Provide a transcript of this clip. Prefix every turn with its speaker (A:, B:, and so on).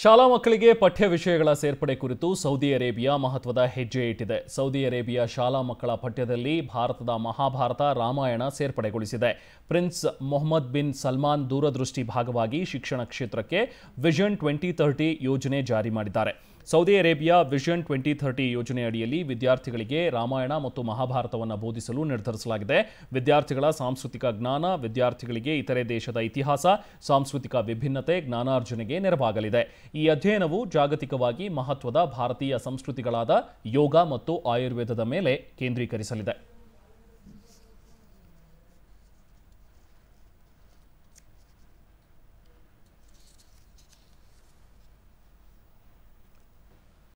A: ಶಾಲಾ ಮಕ್ಕಳಿಗೆ ಪಠ್ಯ ವಿಷಯಗಳ ಸೇರ್ಪಡೆ ಕುರಿತು ಸೌದಿ ಅರೇಬಿಯಾ ಮಹತ್ವದ ಹೆಜ್ಜೆ ಇಟ್ಟಿದೆ ಸೌದಿ ಅರೇಬಿಯಾ ಶಾಲಾ ಮಕ್ಕಳ ಪಠ್ಯದಲ್ಲಿ ಭಾರತದ ಮಹಾಭಾರತ ರಾಮಾಯಣ ಸೇರ್ಪಡೆಗೊಳಿಸಿದೆ ಪ್ರಿನ್ಸ್ ಮೊಹಮ್ಮದ್ ಬಿನ್ ಸಲ್ಮಾನ್ ದೂರದೃಷ್ಟಿ ಭಾಗವಾಗಿ ಶಿಕ್ಷಣ ಕ್ಷೇತ್ರಕ್ಕೆ ವಿಷನ್ ಟ್ವೆಂಟಿ ಯೋಜನೆ ಜಾರಿ ಮಾಡಿದ್ದಾರೆ Saudi Arabia vision twenty thirty ಯೋಜನೆಯಡಿಯಲ್ಲಿ ವಿದ್ಯಾರ್ಥಿಗಳಿಗೆ ರಾಮಾಯಣ ಮತ್ತು ಮಹಾಭಾರತವನ್ನು ಬೋಧಿಸಲು ನಿರ್ಧರಿಸಲಾಗಿದೆ ವಿದ್ಯಾರ್ಥಿಗಳ ಸಾಂಸ್ಕೃತಿಕ ಜ್ಞಾನ ವಿದ್ಯಾರ್ಥಿಗಳಿಗೆ ಇತರೆ ದೇಶದ ಇತಿಹಾಸ ಸಾಂಸ್ಕೃತಿಕ ವಿಭಿನ್ನತೆ ಜ್ಞಾನಾರ್ಜನೆಗೆ ನೆರವಾಗಲಿದೆ ಈ ಅಧ್ಯಯನವು ಜಾಗತಿಕವಾಗಿ ಮಹತ್ವದ ಭಾರತೀಯ ಸಂಸ್ಕೃತಿಗಳಾದ ಯೋಗ ಮತ್ತು ಆಯುರ್ವೇದದ ಮೇಲೆ ಕೇಂದ್ರೀಕರಿಸಲಿದೆ